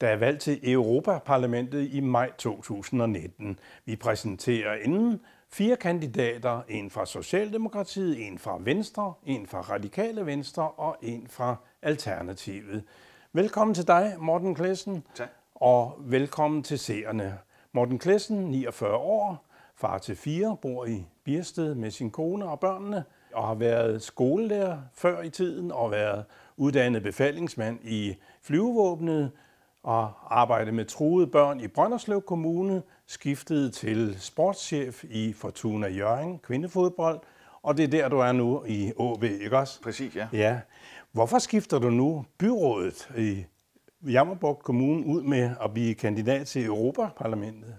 Der er valg til Europaparlamentet i maj 2019. Vi præsenterer inden fire kandidater, en fra Socialdemokratiet, en fra Venstre, en fra Radikale Venstre og en fra Alternativet. Velkommen til dig, Morten Klessen. Tak. Og velkommen til seerne. Morten Klessen, 49 år, far til fire, bor i Birsted med sin kone og børnene, og har været skolelærer før i tiden og været uddannet befalingsmand i flyvevåbnet og arbejdet med truede børn i Brønderslev Kommune, skiftede til sportschef i Fortuna Jørgen kvindefodbold, og det er der, du er nu i AB, ikke også? Præcis, ja. ja. Hvorfor skifter du nu byrådet i Jammerborg Kommune ud med at blive kandidat til Europaparlamentet?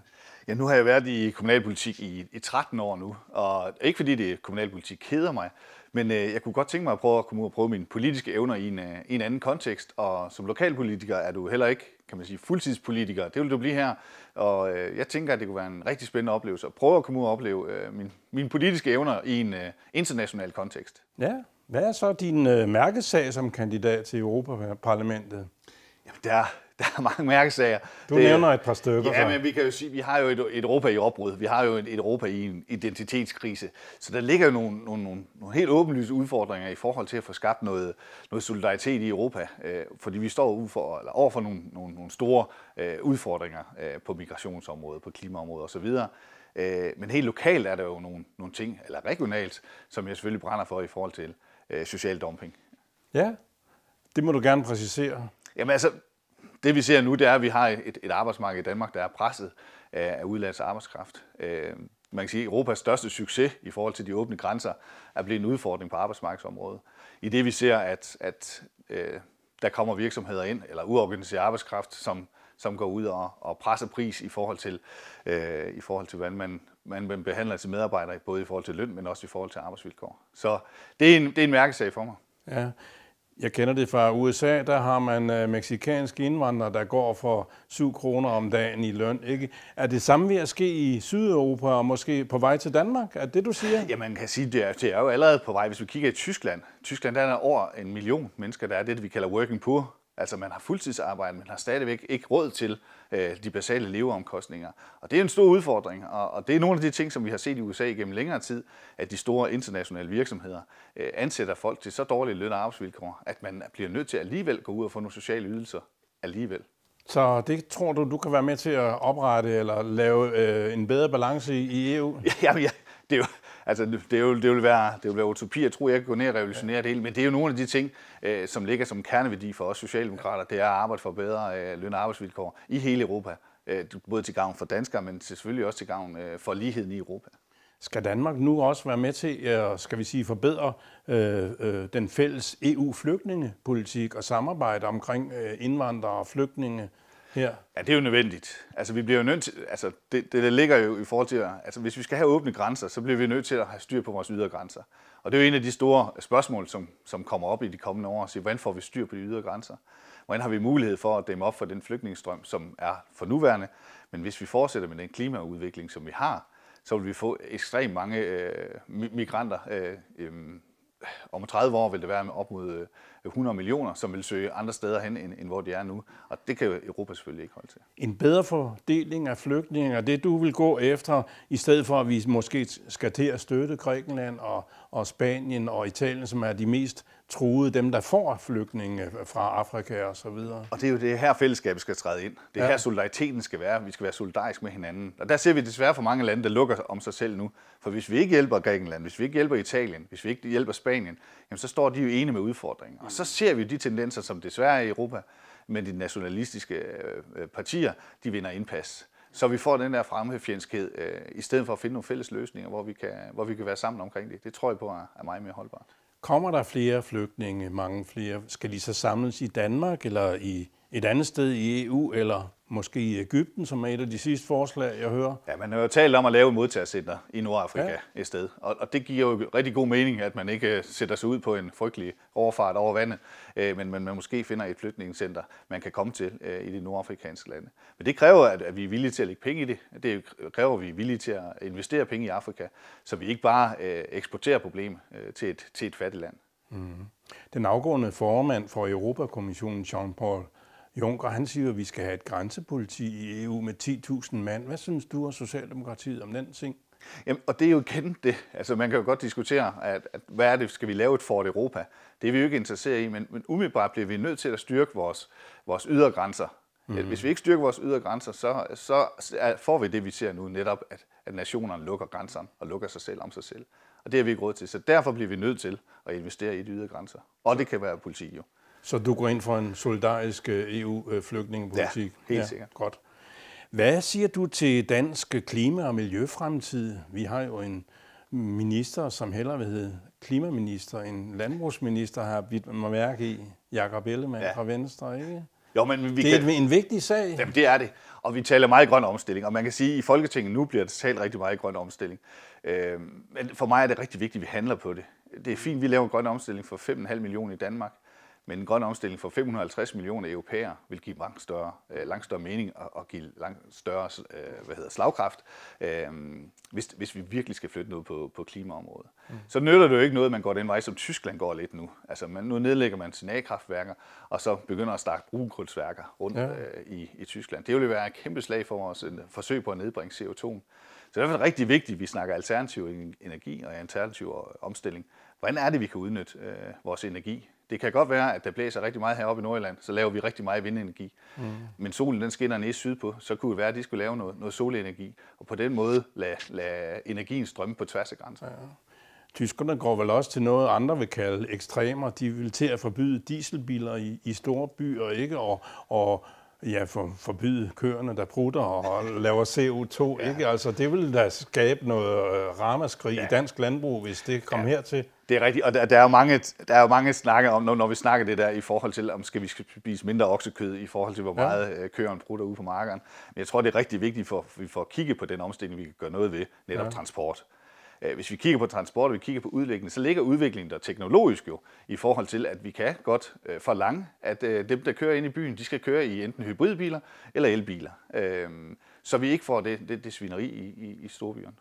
Ja, nu har jeg været i kommunalpolitik i, i 13 år nu, og ikke fordi det kommunalpolitik keder mig, men øh, jeg kunne godt tænke mig at prøve at komme ud og prøve mine politiske evner i en, øh, en anden kontekst, og som lokalpolitiker er du heller ikke, kan man sige, fuldtidspolitiker. Det vil du blive her, og øh, jeg tænker, at det kunne være en rigtig spændende oplevelse at prøve at komme ud og opleve øh, min, mine politiske evner i en øh, international kontekst. Ja, hvad er så din øh, mærkesag som kandidat til Europaparlamentet? der, der er mange mærkesager. Du det, nævner et par stykker. Ja, men vi kan jo sige, vi har jo et, et Europa i opbrud. Vi har jo et, et Europa i en identitetskrise. Så der ligger jo nogle, nogle, nogle, nogle helt åbenlyse udfordringer i forhold til at få skabt noget, noget solidaritet i Europa. Øh, fordi vi står ud for, eller over for nogle, nogle, nogle store øh, udfordringer øh, på migrationsområdet, på klimaområdet osv., øh, men helt lokalt er der jo nogle, nogle ting, eller regionalt, som jeg selvfølgelig brænder for i forhold til øh, social dumping. Ja, det må du gerne præcisere. Jamen altså, det vi ser nu, det er, at vi har et, et arbejdsmarked i Danmark, der er presset af udlandets arbejdskraft. Øh, man kan sige, at Europas største succes i forhold til de åbne grænser er blevet en udfordring på arbejdsmarkedsområdet. I det vi ser, at, at øh, der kommer virksomheder ind, eller uorganiseret arbejdskraft, som, som går ud og, og presser pris i forhold til, øh, i forhold til hvordan man, man behandler sine medarbejdere, både i forhold til løn, men også i forhold til arbejdsvilkår. Så det er en, det er en mærkesag for mig. Ja. Jeg kender det fra USA, der har man øh, meksikanske indvandrere, der går for 7 kroner om dagen i løn. Ikke? Er det samme ved at ske i Sydeuropa og måske på vej til Danmark? Er det, du siger? Ja, man kan sige, det er, det er jo allerede på vej. Hvis vi kigger i Tyskland, Tyskland der er der over en million mennesker, der er det, vi kalder working poor, Altså man har fuldtidsarbejde, men har stadigvæk ikke råd til øh, de basale leveomkostninger. Og det er en stor udfordring, og, og det er nogle af de ting, som vi har set i USA gennem længere tid, at de store internationale virksomheder øh, ansætter folk til så dårlige løn- og arbejdsvilkår, at man bliver nødt til at alligevel gå ud og få nogle sociale ydelser alligevel. Så det tror du, du kan være med til at oprette eller lave øh, en bedre balance i, i EU? Jamen, ja, det er jo, Altså, det, vil, det, vil være, det vil være utopi Jeg tror, at jeg kan gå ned og revolutionere ja. det hele, men det er jo nogle af de ting, øh, som ligger som kerneværdi for os socialdemokrater, det er at arbejde for bedre øh, løn- og arbejdsvilkår i hele Europa. Øh, både til gavn for danskere, men selvfølgelig også til gavn øh, for ligheden i Europa. Skal Danmark nu også være med til at øh, skal vi sige, forbedre øh, øh, den fælles EU-flygtningepolitik og samarbejde omkring øh, indvandrere og flygtninge? Ja. ja, det er jo nødvendigt. Altså, vi bliver jo nødt til, altså, det, det, det ligger jo i forhold til, at, altså, hvis vi skal have åbne grænser, så bliver vi nødt til at have styr på vores ydre grænser. Og det er jo en af de store spørgsmål, som, som kommer op i de kommende år, at sige, hvordan får vi styr på de ydre grænser? Hvordan har vi mulighed for at dæmme op for den flygtningestrøm, som er for nuværende? Men hvis vi fortsætter med den klimaudvikling, som vi har, så vil vi få ekstremt mange øh, migranter øh, øh, om 30 år vil det være med op mod 100 øh, millioner, som vil søge andre steder hen, end, end hvor de er nu. Og det kan Europa selvfølgelig ikke holde til. En bedre fordeling af flygtninge, det du vil gå efter, i stedet for at vi måske skal til at støtte Grækenland og, og Spanien og Italien, som er de mest truede, dem der får flygtninge fra Afrika og så videre. Og det er jo det her fællesskabet skal træde ind. Det er ja. her solidariteten skal være. Vi skal være solidarisk med hinanden. Og der ser vi desværre for mange lande, der lukker om sig selv nu. For hvis vi ikke hjælper Grækenland, hvis vi ikke hjælper Italien, hvis vi ikke hjælper Spanien, jamen så står de jo ene med udfordringen. Og så ser vi de tendenser, som desværre er i Europa, men de nationalistiske øh, øh, partier, de vinder indpas. Så vi får den der fremmedfjendskhed, øh, i stedet for at finde nogle fælles løsninger, hvor vi, kan, hvor vi kan være sammen omkring det. Det tror jeg på er, er meget mere holdbart. Kommer der flere flygtninge, mange flere? Skal de så samles i Danmark eller i et andet sted i EU, eller måske i Ægypten, som er et af de sidste forslag, jeg hører. Ja, man har jo talt om at lave et modtagercenter i Nordafrika ja. et sted, og, og det giver jo rigtig god mening, at man ikke øh, sætter sig ud på en frygtelig overfart over vandet, øh, men man, man måske finder et flytningscenter, man kan komme til øh, i de nordafrikanske lande. Men det kræver, at, at vi er villige til at lægge penge i det. Det kræver, at vi er villige til at investere penge i Afrika, så vi ikke bare øh, eksporterer problemer øh, til, et, til et fattigt land. Mm. Den afgående formand for Europakommissionen, Jean-Paul Juncker han siger, at vi skal have et grænsepoliti i EU med 10.000 mand. Hvad synes du og Socialdemokratiet om den ting? Jamen, og det er jo igen det. Altså, man kan jo godt diskutere, at, at hvad er det, skal vi lave et Fort Europa? Det er vi jo ikke interesseret i, men, men umiddelbart bliver vi nødt til at styrke vores, vores ydergrænser. Mm. Hvis vi ikke styrker vores ydre grænser, så, så får vi det, vi ser nu netop, at, at nationerne lukker grænserne og lukker sig selv om sig selv. Og det har vi ikke råd til. Så derfor bliver vi nødt til at investere i de ydre grænser. Og det kan være politik jo. Så du går ind for en solidarisk øh, EU-flygtningepolitik? Øh, ja, helt ja, sikkert. Godt. Hvad siger du til dansk øh, klima- og miljøfremtid? Vi har jo en minister, som hellere vil hedde klimaminister, en landbrugsminister har bidt mig mærke i, Jakob Ellemann ja. fra Venstre, ikke? Jo, men vi det er kan... en vigtig sag. Jamen, det er det. Og vi taler meget grøn omstilling. Og man kan sige, at i Folketinget nu bliver det talt rigtig meget grøn omstilling. Øh, men for mig er det rigtig vigtigt, at vi handler på det. Det er fint, at vi laver en grøn omstilling for 5,5 millioner i Danmark. Men en grøn omstilling for 550 millioner europæer vil give langt større, øh, langt større mening og, og give langt større øh, hvad hedder, slagkraft, øh, hvis, hvis vi virkelig skal flytte noget på, på klimaområdet. Mm. Så nytter det jo ikke noget, at man går den vej, som Tyskland går lidt nu. Altså man, nu nedlægger man sine kraftværker og så begynder at starte brugekrydsværker rundt ja. øh, i, i Tyskland. Det vil jo være et kæmpe slag for vores øh, forsøg på at nedbringe CO2. Så det er det rigtig vigtigt, at vi snakker alternativ energi og alternativ omstilling. Hvordan er det, vi kan udnytte øh, vores energi det kan godt være, at der blæser rigtig meget heroppe i Nordjylland, så laver vi rigtig meget vindenergi. Mm. Men solen den skinner ned sydpå, så kunne det være, at de skulle lave noget, noget solenergi, og på den måde lade, lade energien strømme på tværs af grænser. Ja. Tyskerne går vel også til noget, andre vil kalde ekstremer. De vil til at forbyde dieselbiler i, i store byer, ikke? Og, og ja, for, forbyde køerne, der prutter og laver CO2. ja. ikke? Altså, det ville da skabe noget øh, ramaskrig ja. i dansk landbrug, hvis det kom ja. hertil. Det er rigtigt, og der, der, er jo mange, der er jo mange snakker om, når, når vi snakker det der i forhold til, om skal vi spise mindre oksekød i forhold til, hvor meget ja. Øh, køerne prutter ude på markeren. Men jeg tror, det er rigtig vigtigt, for at vi får kigget på den omstilling, vi kan gøre noget ved, netop ja. transport. Øh, hvis vi kigger på transport, og vi kigger på udviklingen, så ligger udviklingen der teknologisk jo, i forhold til, at vi kan godt øh, forlange, at øh, dem, der kører ind i byen, de skal køre i enten hybridbiler eller elbiler. Så vi ikke får det, det, det svineri i, i, i storbyerne.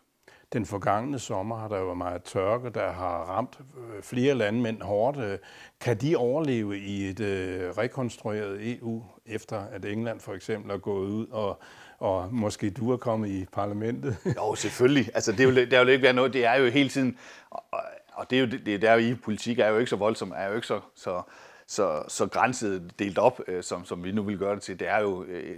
Den forgangne sommer har der jo meget tørke, der har ramt flere landmænd hårdt. Kan de overleve i et rekonstrueret EU, efter at England for eksempel er gået ud og og måske du er kommet i parlamentet. jo, selvfølgelig. Altså, det er jo, det er jo ikke være noget. Det er jo hele tiden, og, og det er jo det, er jo i politik er jo ikke så voldsomt, er jo ikke så, så, så, så grænset delt op, øh, som, som vi nu vil gøre det til. Det er jo øh,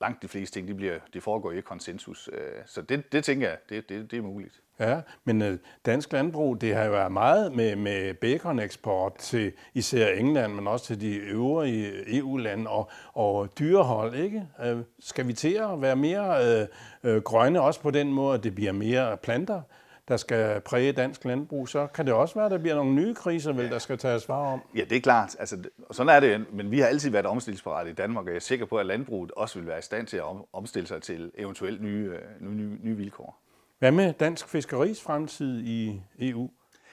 langt de fleste ting, de, bliver, de foregår i konsensus. Øh, så det, det tænker jeg, det, det, det er muligt. Ja, men øh, dansk landbrug, det har jo været meget med, med bacon-eksport til især England, men også til de øvrige EU-lande og, og dyrehold, ikke? Øh, skal vi til at være mere øh, øh, grønne, også på den måde, at det bliver mere planter, der skal præge dansk landbrug, så kan det også være, at der bliver nogle nye kriser, vel, der skal tages svar om. Ja, det er klart. Altså, sådan er det, men vi har altid været omstillingsparate i Danmark, og jeg er sikker på, at landbruget også vil være i stand til at omstille sig til eventuelt nye, øh, nye, nye vilkår. Hvad med dansk fiskeris fremtid i EU?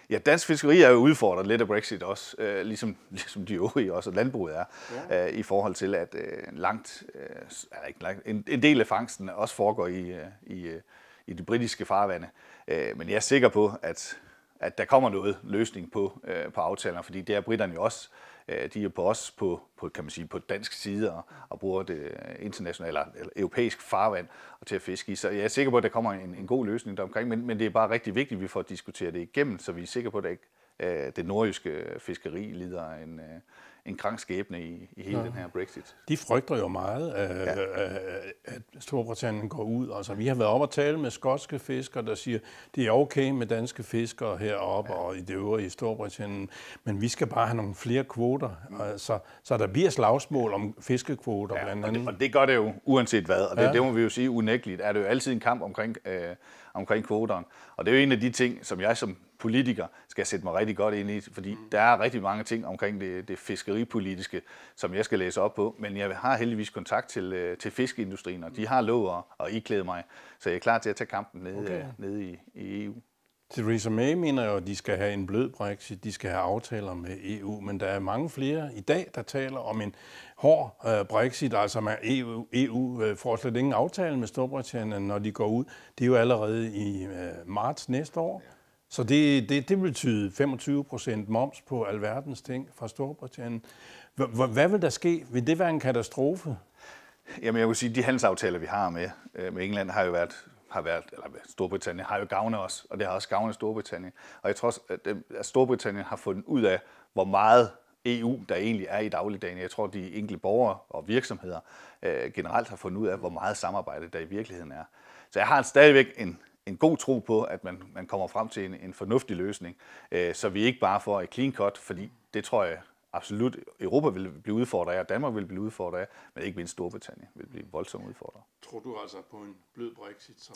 Ja, dansk fiskeri er jo udfordret lidt af Brexit også, øh, ligesom, ligesom de øvrige også, og landbruget er, ja. øh, i forhold til, at øh, langt, øh, ikke langt, en, en del af fangsten også foregår i, øh, i, øh, i de britiske farvande. Øh, men jeg er sikker på, at at der kommer noget løsning på, øh, på aftalerne, fordi det er britterne jo også. Øh, de er på os på, på, kan man sige, på dansk side og, og bruger det internationale eller europæisk farvand og til at fiske i. Så jeg er sikker på, at der kommer en, en god løsning deromkring, men, men det er bare rigtig vigtigt, at vi får diskuteret det igennem, så vi er sikre på, at det ikke øh, det nordjyske fiskeri lider en, øh, en krank skæbne i, i hele ja. den her Brexit. De frygter jo meget, at, øh, ja. Øh, øh, at Storbritannien går ud. Altså, vi har været oppe og tale med skotske fiskere, der siger, det er okay med danske fiskere heroppe ja. og i det øvrige i Storbritannien, men vi skal bare have nogle flere kvoter. Altså, så der bliver slagsmål om fiskekvoter ja, blandt andet. Og det, og det gør det jo uanset hvad, og det, ja. det må vi jo sige unægteligt. Er det jo altid en kamp omkring, øh, omkring kvoterne. Og det er jo en af de ting, som jeg som politiker skal jeg sætte mig rigtig godt ind i, fordi mm. der er rigtig mange ting omkring det, det fiskeripolitiske, som jeg skal læse op på, men jeg har heldigvis kontakt til, øh, til fiskeindustrien, og de har lov at, at iklæde mig, så jeg er klar til at tage kampen nede, okay. Øh, nede i, i EU. Theresa May mener jo, at de skal have en blød brexit, de skal have aftaler med EU, men der er mange flere i dag, der taler om en hård øh, brexit, altså man EU, EU får slet ingen aftale med Storbritannien, når de går ud. Det er jo allerede i marts næste år. Ja. Så det, det, det betyder 25 procent moms på alverdens ting fra Storbritannien. H- hvad vil der ske? Vil det være en katastrofe? Jamen jeg vil sige, at de handelsaftaler, vi har med, øh, med England, har jo været har været, eller Storbritannien har jo gavnet os, og det har også gavnet Storbritannien. Og jeg tror også, at Storbritannien har fundet ud af, hvor meget EU, der egentlig er i dagligdagen. Jeg tror, de enkelte borgere og virksomheder øh, generelt har fundet ud af, hvor meget samarbejde der i virkeligheden er. Så jeg har stadigvæk en, en god tro på, at man, man kommer frem til en, en fornuftig løsning, øh, så vi ikke bare får et clean cut, fordi det tror jeg absolut, Europa vil blive udfordret af, Danmark vil blive udfordret af, men ikke mindst Storbritannien vil blive voldsomt udfordret. Tror du altså på en blød Brexit, som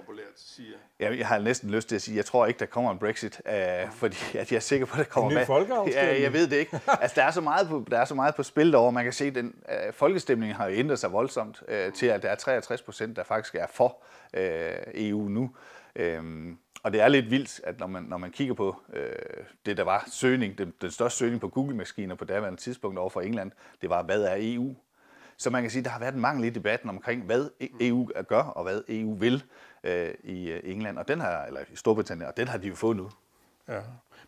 populært siger. Jeg, jeg har næsten lyst til at sige, at jeg tror ikke, der kommer en Brexit, øh, fordi at jeg er sikker på, at der kommer... En ny folkeafstemning? Ja, jeg ved det ikke. Altså, der er så meget på, der er så meget på spil derovre. Man kan se, at den, øh, folkestemningen har ændret sig voldsomt øh, til, at der er 63 procent, der faktisk er for øh, EU nu. Øh, og det er lidt vildt, at når man, når man kigger på øh, det, der var søgning, den, den største søgning på Google-maskiner på daværende tidspunkt over for England, det var, hvad er EU? Så man kan sige, at der har været en mangel i debatten omkring, hvad EU gør og hvad EU vil øh, i øh, England, og den har, eller i Storbritannien, og den har de jo fået nu. Ja,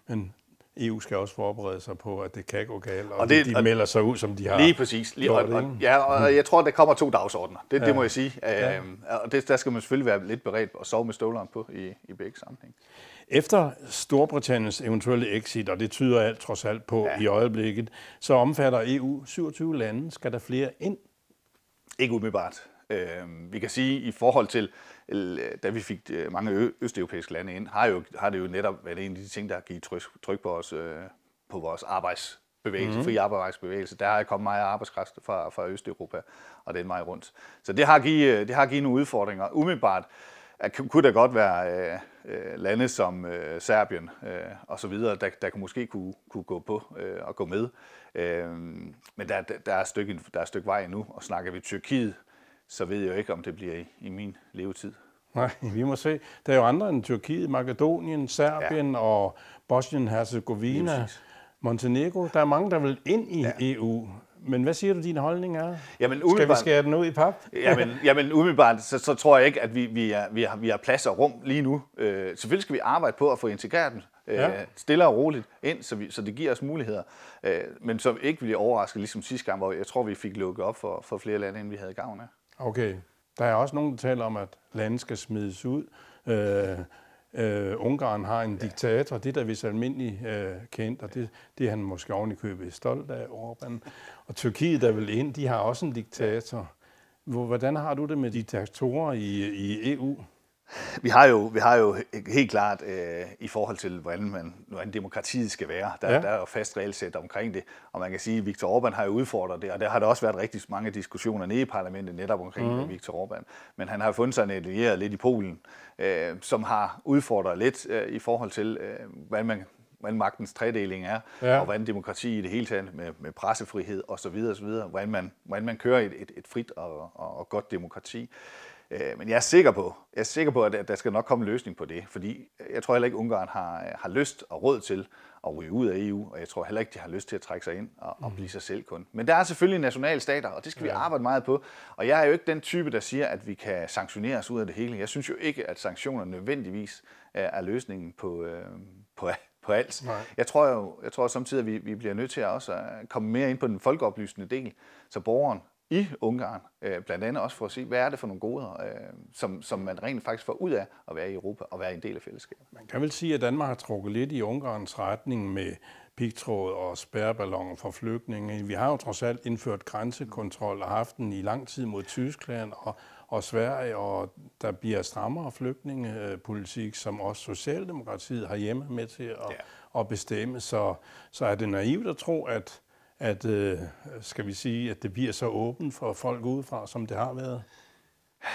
men EU skal også forberede sig på, at det kan gå galt, og, og det, de og melder sig ud, som de har. Lige præcis. Lige, og, og, ja, og mm. jeg tror, der kommer to dagsordner. Det, ja. det må jeg sige. Ja. Øhm, og det, der skal man selvfølgelig være lidt beredt og sove med støvleren på i, i begge sammenhæng. Efter Storbritanniens eventuelle exit, og det tyder alt trods alt på ja. i øjeblikket, så omfatter EU 27 lande. Skal der flere ind? Ikke umiddelbart. Øhm, vi kan sige, i forhold til, øh, da vi fik øh, mange østeuropæiske lande ind, har, jo, har det jo netop været en af de ting, der har givet tryk på, os, øh, på vores arbejds, bevægelse, mm. fri arbejdsbevægelse. Der har kommet meget arbejdskraft fra, fra Østeuropa og den vej rundt. Så det har givet, det har givet nogle udfordringer. Umiddelbart at, kunne der godt være øh, lande som øh, Serbien øh, og så videre, der, der måske kunne, kunne gå på øh, og gå med. Øh, men der, der, er et stykke, der er et stykke vej endnu, og snakker vi Tyrkiet, så ved jeg ikke, om det bliver i, i min levetid. Nej, vi må se. Der er jo andre end Tyrkiet, Makedonien, Serbien ja. og Bosnien-Herzegovina, Montenegro. Der er mange, der vil ind i ja. EU. Men hvad siger du, din holdning er? Jamen, Skal vi skære den ud i pap? jamen, jamen umiddelbart, så, så tror jeg ikke, at vi, vi, er, vi, har, vi har plads og rum lige nu. Øh, selvfølgelig skal vi arbejde på at få integreret dem øh, ja. stille og roligt ind, så, vi, så det giver os muligheder. Øh, men som ikke bliver overraske, ligesom sidste gang, hvor jeg tror, vi fik lukket op for, for flere lande, end vi havde gavn af. Okay. Der er også nogen, der taler om, at landet skal smides ud. Øh, øh, Ungarn har en ja. diktator, det der vist almindeligt øh, kendt, og det, det er han måske købet stolt af, Orbán. Og Tyrkiet, der vil ind, de har også en diktator. Hvordan har du det med diktatorer i, i EU? Vi har jo, vi har jo helt klart øh, i forhold til, hvordan, man, hvordan demokratiet skal være, der, ja. der er jo fast regelsæt omkring det, og man kan sige, at Viktor Orbán har jo udfordret det, og der har der også været rigtig mange diskussioner nede i parlamentet netop omkring mm. Viktor Orbán, men han har fundet sig en allieret lidt i Polen, øh, som har udfordret lidt øh, i forhold til, øh, hvordan man hvordan magtens tredeling er, ja. og hvordan demokrati i det hele taget med, med pressefrihed osv., osv. Hvordan, man, hvordan man kører et, et, et frit og, og, og godt demokrati. Øh, men jeg er sikker på, jeg er sikker på, at der skal nok komme en løsning på det, fordi jeg tror heller ikke, at Ungarn har, øh, har lyst og råd til at ryge ud af EU, og jeg tror heller ikke, de har lyst til at trække sig ind og, og mm. blive sig selv kun. Men der er selvfølgelig nationale stater, og det skal vi arbejde meget på. Og jeg er jo ikke den type, der siger, at vi kan sanktionere os ud af det hele. Jeg synes jo ikke, at sanktioner nødvendigvis er løsningen på, øh, på, på alt. Nej. Jeg tror jo jeg tror samtidig, at vi, vi bliver nødt til at også komme mere ind på den folkeoplysende del, så borgeren i Ungarn, øh, blandt andet også for at se, hvad er det for nogle goder, øh, som, som man rent faktisk får ud af at være i Europa og være en del af fællesskabet. Man kan vel sige, at Danmark har trukket lidt i Ungarns retning med pigtråd og spærreballoner for flygtninge. Vi har jo trods alt indført grænsekontrol og haft den i lang tid mod Tyskland og, og Sverige, og der bliver strammere flygtningepolitik, som også Socialdemokratiet har hjemme med til at, ja. at bestemme. Så, så er det naivt at tro, at at, øh, skal vi sige, at det bliver så åbent for folk udefra, som det har været?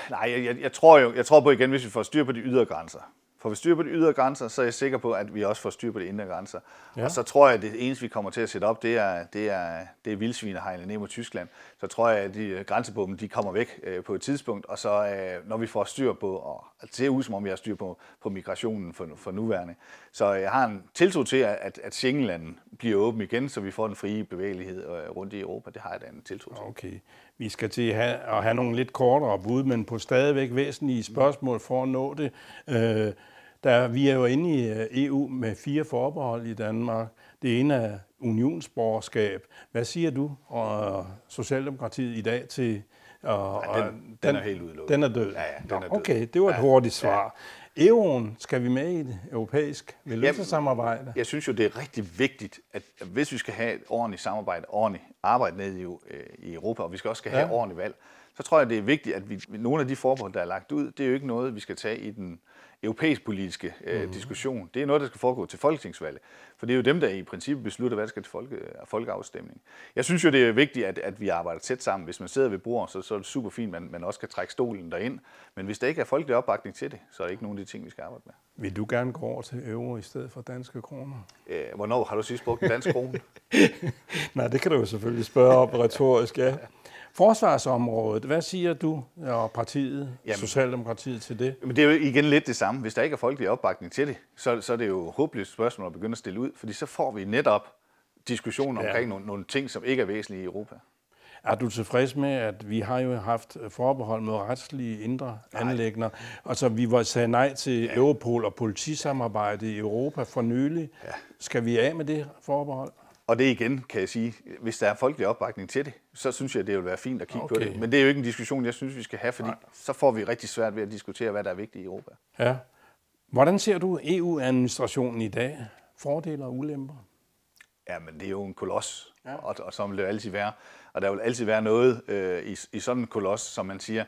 Nej, jeg, jeg, tror jo, jeg tror på igen, hvis vi får styr på de ydre grænser, Får vi styr på de ydre grænser, så er jeg sikker på, at vi også får styr på de indre grænser. Ja. Og så tror jeg, at det eneste, vi kommer til at sætte op, det er, det er, det er vildsvinehegnet ned mod Tyskland. Så tror jeg, at de øh, grænsebomben, de kommer væk øh, på et tidspunkt, og så øh, når vi får styr på, og altså, det ser ud som om, vi har styr på, på migrationen for, for nuværende. Så jeg har en tiltro til, at, at Schengenlanden bliver åben igen, så vi får den frie bevægelighed øh, rundt i Europa. Det har jeg da en tiltro til. Okay. Vi skal til at have, at have nogle lidt kortere bud, men på stadigvæk væsentlige spørgsmål for at nå det. Øh, der, vi er jo inde i øh, EU med fire forbehold i Danmark. Det ene er unionsborgerskab. Hvad siger du og Socialdemokratiet i dag til... Og, øh, ja, den, den, den er helt udelukket. Den er død. Ja, ja, den er død. Okay, det var et ja, hurtigt svar. Ja. E Euroen, skal vi med i et europæisk samarbejde. Jeg synes jo, det er rigtig vigtigt, at hvis vi skal have et ordentligt samarbejde, ordentligt arbejde ned i, øh, i Europa, og vi skal også skal have ja. ordentligt valg, så tror jeg, det er vigtigt, at vi, nogle af de forbehold, der er lagt ud, det er jo ikke noget, vi skal tage i den øh, europæisk politiske øh, mm. diskussion. Det er noget, der skal foregå til folketingsvalget. For det er jo dem, der i princippet beslutter, hvad der skal til folke, folkeafstemning. Jeg synes jo, det er vigtigt, at, at vi arbejder tæt sammen. Hvis man sidder ved bordet, så, så er det super fint, at man, man også kan trække stolen derind. Men hvis der ikke er folkelig opbakning til det, så er det ikke nogen af de ting, vi skal arbejde med. Vil du gerne gå over til euro i stedet for danske kroner? Æh, øh, hvornår har du sidst brugt en dansk krone? Nej, det kan du jo selvfølgelig spørge op retorisk, ja. Forsvarsområdet, hvad siger du og partiet, Jamen, Socialdemokratiet til det? Men det er jo igen lidt det samme. Hvis der ikke er folkelig opbakning til det, så, så er det jo håbløst spørgsmål at begynde at stille ud ud, fordi så får vi netop diskussioner ja. omkring nogle, nogle ting, som ikke er væsentlige i Europa. Er du tilfreds med, at vi har jo haft forbehold mod retslige indre anlægner, og så altså, vi var sagde nej til ja. Europol og politisamarbejde i Europa for nylig? Ja. Skal vi af med det forbehold? Og det igen, kan jeg sige, hvis der er folkelig opbakning til det, så synes jeg, det vil være fint at kigge okay. på det. Men det er jo ikke en diskussion, jeg synes, vi skal have, fordi Nej. så får vi rigtig svært ved at diskutere, hvad der er vigtigt i Europa. Ja. Hvordan ser du EU-administrationen i dag? fordele og ulemper? Ja, men det er jo en koloss, ja. og, og så vil det altid være. Og der vil altid være noget øh, i, i sådan en koloss, som man siger,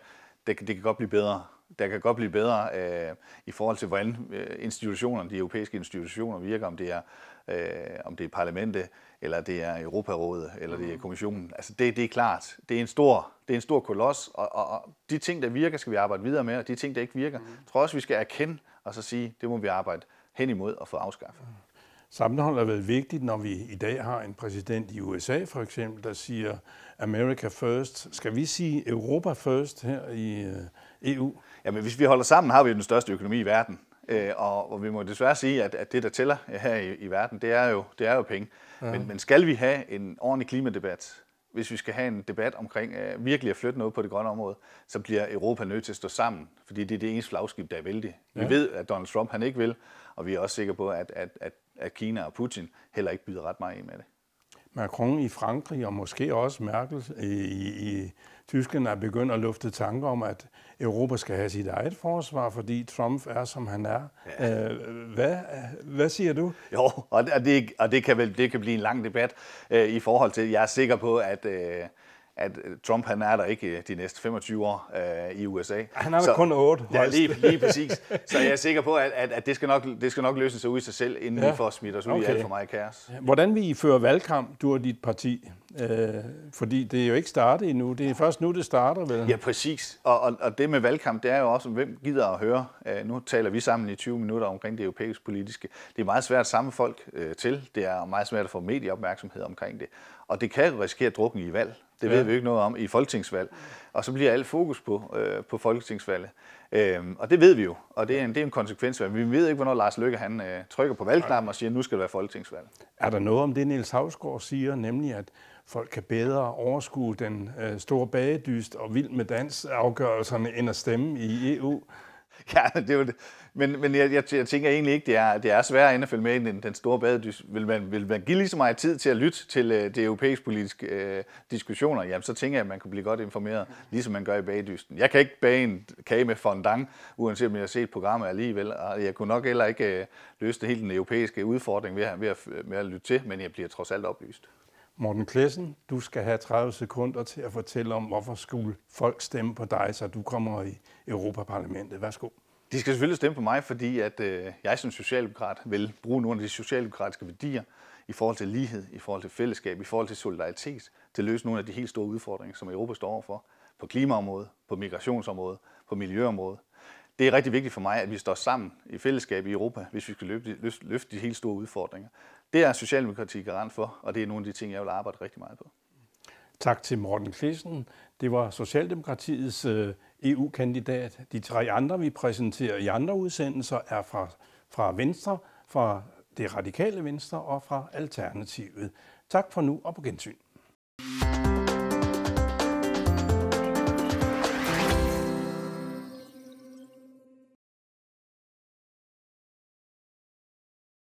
det, det kan godt blive bedre. Der kan godt blive bedre øh, i forhold til, hvordan øh, institutionerne, de europæiske institutioner virker, om det er, øh, om det er parlamentet, eller det er Europarådet, eller det er mm. kommissionen. Altså det, det er klart, det er en stor, det er en stor koloss, og, og, og de ting, der virker, skal vi arbejde videre med, og de ting, der ikke virker, mm. tror også, vi skal erkende og så sige, det må vi arbejde hen imod og få afskaffet. Mm. Sammenhold har været vigtigt, når vi i dag har en præsident i USA for eksempel, der siger America first. Skal vi sige Europa first her i øh, EU? Jamen hvis vi holder sammen, har vi den største økonomi i verden. Øh, og, og vi må desværre sige, at, at det, der tæller her i, i verden, det er jo, det er jo penge. Ja. Men, men skal vi have en ordentlig klimadebat, hvis vi skal have en debat omkring øh, virkelig at flytte noget på det grønne område, så bliver Europa nødt til at stå sammen, fordi det er det eneste flagskib, der er vældig. Ja. Vi ved, at Donald Trump han ikke vil, og vi er også sikre på, at, at, at at Kina og Putin heller ikke byder ret meget ind med det. Macron i Frankrig og måske også Merkel i, i Tyskland er begyndt at lufte tanker om, at Europa skal have sit eget forsvar, fordi Trump er, som han er. Ja. Øh, hvad, hvad siger du? Jo, og det, og det kan, vel, det kan blive en lang debat øh, i forhold til, jeg er sikker på, at... Øh, at øh, Trump han er der ikke øh, de næste 25 år øh, i USA. Han er der kun 8. Ja, lige, lige præcis. Så jeg er sikker på, at, at, at det, skal nok, det skal nok løse sig ud i sig selv, inden ja. vi får smidt os ud okay. i alt for meget kaos. Hvordan vi fører valgkamp, du og dit parti? Øh, fordi det er jo ikke startet endnu. Det er først nu, det starter, vel? Ja, præcis. Og, og, og det med valgkamp, det er jo også, hvem gider at høre? Øh, nu taler vi sammen i 20 minutter omkring det europæiske politiske. Det er meget svært at samle folk øh, til. Det er meget svært at få medieopmærksomhed omkring det. Og det kan risikere drukken drukne i valg. Det ja. ved vi ikke noget om i folketingsvalg. Og så bliver alt fokus på, øh, på folketingsvalget. Øhm, og det ved vi jo, og det er en, det er en konsekvens. Men vi ved ikke, hvornår Lars Løkke han, øh, trykker på valgknappen og siger, at nu skal det være folketingsvalg. Er der noget om det, Niels Havsgaard siger, nemlig at folk kan bedre overskue den øh, store bagedyst og vild med dans afgørelserne end at stemme i EU? Ja, det er jo det. Men, men jeg, jeg, jeg tænker egentlig ikke, det er, det er sværere end at følge med i den, den store badedyst. Vil man, vil man give lige så meget tid til at lytte til uh, øh, de europæiske politiske uh, øh, diskussioner, jamen så tænker jeg, at man kan blive godt informeret, ligesom man gør i bagdysten. Jeg kan ikke bage en kage med fondant, uanset om jeg har set programmet alligevel, og jeg kunne nok heller ikke uh, løse det hele den europæiske udfordring ved, ved, at, ved at lytte til, men jeg bliver trods alt oplyst. Morten Klessen, du skal have 30 sekunder til at fortælle om, hvorfor skulle folk stemme på dig, så du kommer i Europaparlamentet. Værsgo. De skal selvfølgelig stemme på mig, fordi at, øh, jeg som socialdemokrat vil bruge nogle af de socialdemokratiske værdier i forhold til lighed, i forhold til fællesskab, i forhold til solidaritet, til at løse nogle af de helt store udfordringer, som Europa står overfor på klimaområdet, på migrationsområdet, på miljøområdet. Det er rigtig vigtigt for mig, at vi står sammen i fællesskab i Europa, hvis vi skal løfte, løfte de helt store udfordringer. Det er Socialdemokratiet garant for, og det er nogle af de ting, jeg vil arbejde rigtig meget på. Tak til Morten Klissen. Det var Socialdemokratiets øh, EU-kandidat. De tre andre, vi præsenterer i andre udsendelser, er fra, fra Venstre, fra det radikale Venstre og fra Alternativet. Tak for nu og på gensyn.